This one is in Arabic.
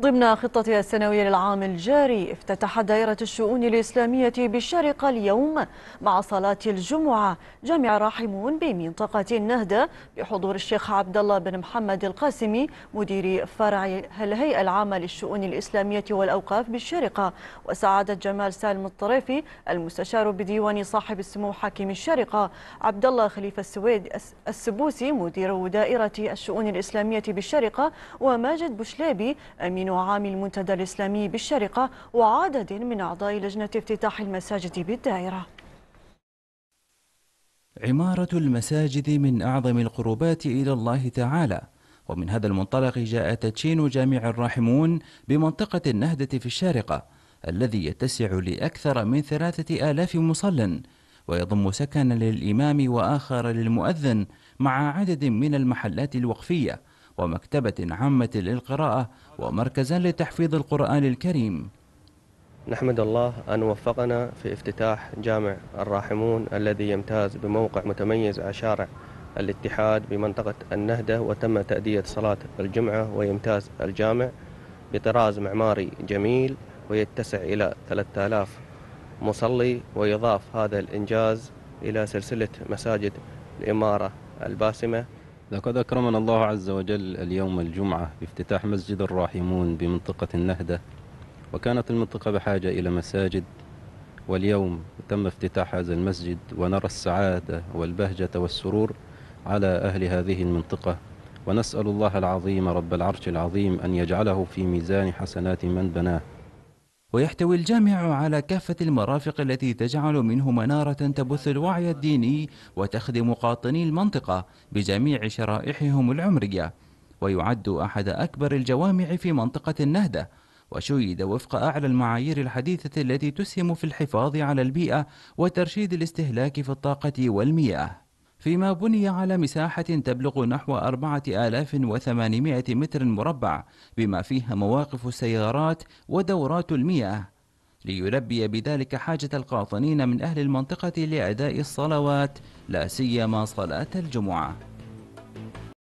ضمن خطتها السنوية للعام الجاري افتتح دائرة الشؤون الإسلامية بالشارقة اليوم مع صلاة الجمعة جامع راحمون بمنطقة النهدة بحضور الشيخ عبد الله بن محمد القاسمي مدير فرع الهيئة العامة للشؤون الإسلامية والأوقاف بالشارقة وسعادة جمال سالم الطريفي المستشار بديوان صاحب السمو حاكم الشارقة عبد الله خليفة السويد السبوسي مدير دائرة الشؤون الإسلامية بالشارقة وماجد بوشليبي أمين أمين عام المنتدى الإسلامي بالشرقة وعدد من أعضاء لجنة افتتاح المساجد بالدائرة عمارة المساجد من أعظم القربات إلى الله تعالى ومن هذا المنطلق جاء تدشين جامع الراحمون بمنطقة النهدة في الشارقة الذي يتسع لأكثر من ثلاثة آلاف مصل ويضم سكنا للإمام وآخر للمؤذن مع عدد من المحلات الوقفية ومكتبة عامة للقراءة ومركزا لتحفيظ القرآن الكريم نحمد الله أن وفقنا في افتتاح جامع الراحمون الذي يمتاز بموقع متميز على شارع الاتحاد بمنطقة النهدة وتم تأدية صلاة الجمعة ويمتاز الجامع بطراز معماري جميل ويتسع إلى 3000 مصلي ويضاف هذا الإنجاز إلى سلسلة مساجد الإمارة الباسمة لقد أكرمنا الله عز وجل اليوم الجمعة بافتتاح مسجد الراحمون بمنطقة النهدة وكانت المنطقة بحاجة إلى مساجد واليوم تم افتتاح هذا المسجد ونرى السعادة والبهجة والسرور على أهل هذه المنطقة ونسأل الله العظيم رب العرش العظيم أن يجعله في ميزان حسنات من بناه ويحتوي الجامع على كافة المرافق التي تجعل منه منارة تبث الوعي الديني وتخدم قاطني المنطقة بجميع شرائحهم العمرية ويعد أحد أكبر الجوامع في منطقة النهدة وشيد وفق أعلى المعايير الحديثة التي تسهم في الحفاظ على البيئة وترشيد الاستهلاك في الطاقة والمياه فيما بني على مساحة تبلغ نحو 4800 متر مربع بما فيها مواقف السيارات ودورات المياه ليلبي بذلك حاجة القاطنين من أهل المنطقة لأداء الصلوات لا سيما صلاة الجمعة